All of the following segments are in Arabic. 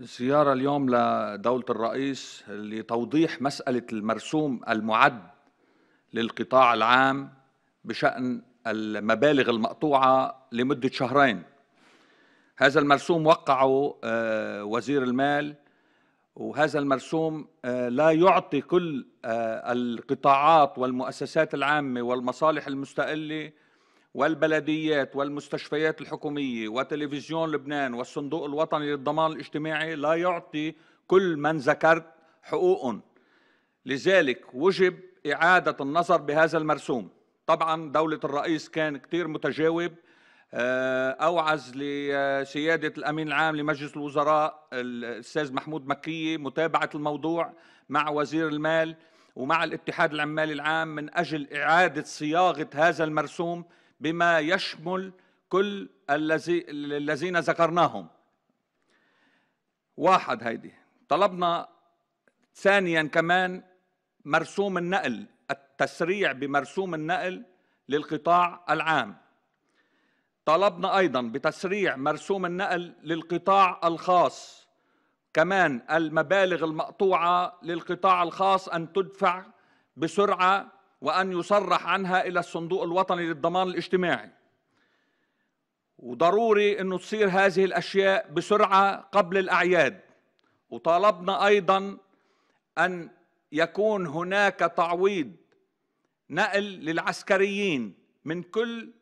زيارة اليوم لدولة الرئيس لتوضيح مسألة المرسوم المعد للقطاع العام بشأن المبالغ المقطوعة لمدة شهرين هذا المرسوم وقعه آه، وزير المال وهذا المرسوم آه، لا يعطي كل آه، القطاعات والمؤسسات العامة والمصالح المستقلة والبلديات والمستشفيات الحكومية وتلفزيون لبنان والصندوق الوطني للضمان الاجتماعي لا يعطي كل من ذكرت حقوق لذلك وجب إعادة النظر بهذا المرسوم طبعا دولة الرئيس كان كتير متجاوب آه، أوعز لسيادة الأمين العام لمجلس الوزراء الأستاذ محمود مكية متابعة الموضوع مع وزير المال ومع الاتحاد العمالي العام من أجل إعادة صياغة هذا المرسوم بما يشمل كل الذي الذين ذكرناهم واحد هيدي طلبنا ثانيا كمان مرسوم النقل التسريع بمرسوم النقل للقطاع العام طلبنا ايضا بتسريع مرسوم النقل للقطاع الخاص كمان المبالغ المقطوعه للقطاع الخاص ان تدفع بسرعه وأن يصرح عنها إلى الصندوق الوطني للضمان الاجتماعي وضروري أنه تصير هذه الأشياء بسرعة قبل الأعياد وطالبنا أيضا أن يكون هناك تعويض نقل للعسكريين من كل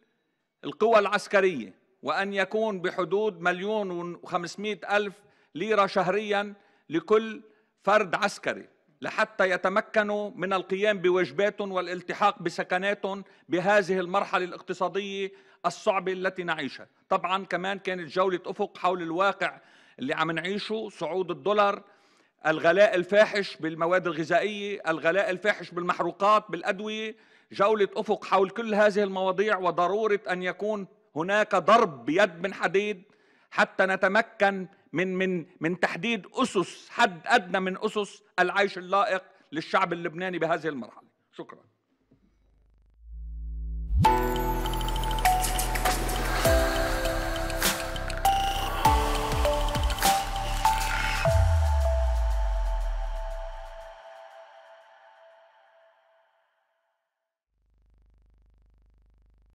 القوى العسكرية وأن يكون بحدود مليون وخمسمائة ألف ليرة شهريا لكل فرد عسكري لحتى يتمكنوا من القيام بواجباتهم والالتحاق بسكناتهم بهذه المرحلة الاقتصادية الصعبة التي نعيشها طبعا كمان كانت جولة أفق حول الواقع اللي عم نعيشه صعود الدولار الغلاء الفاحش بالمواد الغذائية الغلاء الفاحش بالمحروقات بالأدوية جولة أفق حول كل هذه المواضيع وضرورة أن يكون هناك ضرب بيد من حديد حتى نتمكن من من من تحديد اسس حد ادنى من اسس العيش اللائق للشعب اللبناني بهذه المرحله شكرا